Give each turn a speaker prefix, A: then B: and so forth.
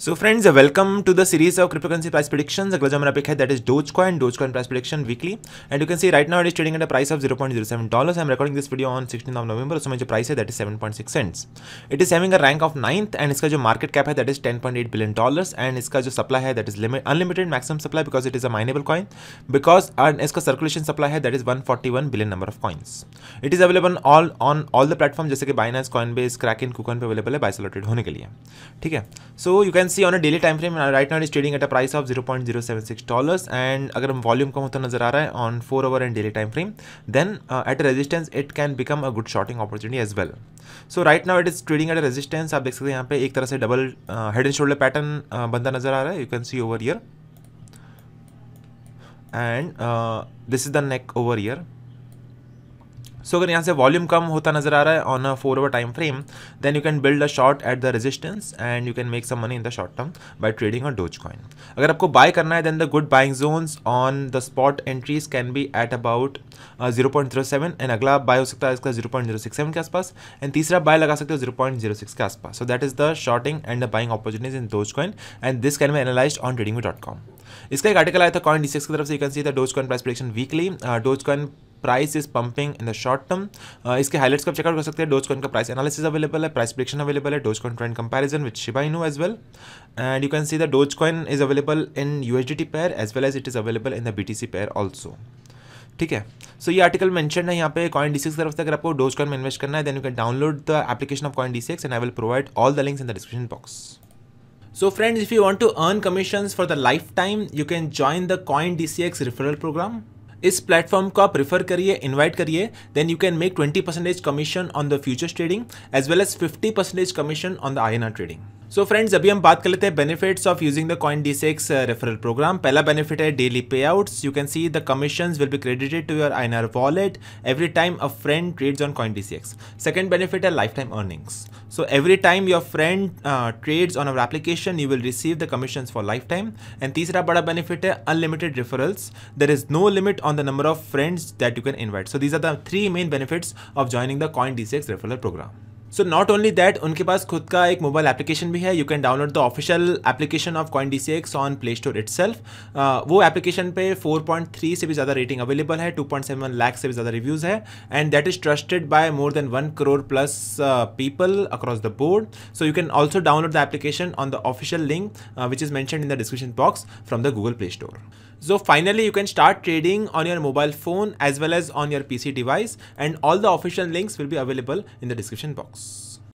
A: So friends welcome to the series of cryptocurrency price prediction अगला जो हमारा pick है that is doge coin doge coin price prediction weekly and you can see right now it is trading at price of zero point zero seven dollars I am recording this video on sixteen of November उसमें जो price है that is seven point six cents it is having a rank of ninth and इसका जो market cap है that is ten point eight billion dollars and इसका जो supply है that is limit unlimited maximum supply because it is a mineable coin because इसका circulation supply है that is one forty one billion number of coins it is available all on all the platform जैसे कि Binance Coinbase Kraken KuCoin पर available है बाइसोलेटेड होने के लिए ठीक है so you can see on a daily time frame right now it is trading at a price of 0.076 dollars and अगर volume कम होता नजर आ रहा है on 4 hour and daily time frame then uh, at a resistance it can become a good shorting opportunity as well so right now it is trading at a resistance आप देख सकते हैं यहाँ पे एक तरह से double uh, head and shoulder pattern uh, बनता नजर आ रहा है you can see over here and uh, this is the neck over here सो अगर यहाँ से वॉल्यूम कम होता नजर आ रहा है on a four hour time frame then you can build a short at the resistance and you can make some money in the short term by trading on doge coin अगर आपको buy करना है then the good buying zones on the spot entries can be at about zero point zero seven and अगला buy हो सकता है इसका zero point zero six seven के आसपास एंड तीसरा बाय लगा सकते हो जीरो पॉइंट जीरो सिक्स के आसपास so that is the shorting and the buying opportunities in doge coin and this can be analyse on trading dot com इसका एक आर्टिकल आया था कॉइन डी सिक्स की तरफ से you can see the doge coin price prediction weekly doge coin price is pumping in the short term इसके highlights को आप चेकआउट कर सकते हैं डोजकॉइन का प्राइस एनालिसिस अवेलेबल है प्राइस प्रिडिक्शन अवेलेबल है dogecoin trend comparison with Shiba Inu as well and you can see the dogecoin is available in USDT pair as well as it is available in the BTC pair also ठीक है सो ये article mention है यहाँ पे coin D six तरफ से अगर आपको डोज कॉइन में इन्वेस्ट करना है then you can download the application of coin D six and I will provide all the links in the description box so want to earn commission for the lifetime you can lifetime, the coin D C X referral programme इस platform को आप refer करिए invite करिए then you can make twenty percentage commission on the futures trading as well as fifty percentage commission on the I trading so so friends अभी हम बात कर लेते हैं benefits of using the coin D six referral programme पहला benefit है daily payouts you can see the commission will be credited to your I wallet every time a friend trades on coin D six second benefit है lifetime earnings So every time your friend uh, trades on our application, you will receive the commissions for lifetime. And तीसरा बड़ा benefit है unlimited referrals. There is no limit on the number of friends that you can invite. So these are the three main benefits of joining the Coin D6 referral program. So not only that उनके पास खुद का एक mobile application भी है you can download the official application of coin D C X on Play Store itself वो application पे 4.3 से भी ज़्यादा रेटिंग अवेलेबल है 2.7 लैक से भी ज़्यादा रिव्यूज़ है and that is trusted by more than one crore plus people across the board so you can also download the application on the official link which is mentioned in the description box from the Google Play Store So finally, you can start trading on your mobile phone as well as on your PC device and all the official links will be available in the description box.